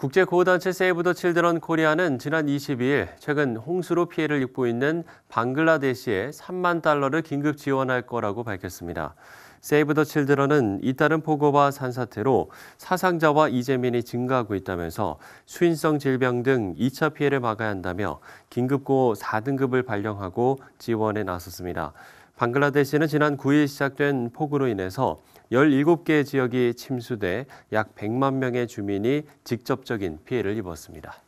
국제 고단체 세이브 더 칠드런 코리아는 지난 22일 최근 홍수로 피해를 입고 있는 방글라데시에 3만 달러를 긴급 지원할 거라고 밝혔습니다. 세이브 더 칠드런은 잇따른 폭우와 산사태로 사상자와 이재민이 증가하고 있다면서 수인성 질병 등 2차 피해를 막아야 한다며 긴급고 4등급을 발령하고 지원에 나섰습니다. 방글라데시는 지난 9일 시작된 폭우로 인해서 17개 지역이 침수돼 약 100만 명의 주민이 직접적인 피해를 입었습니다.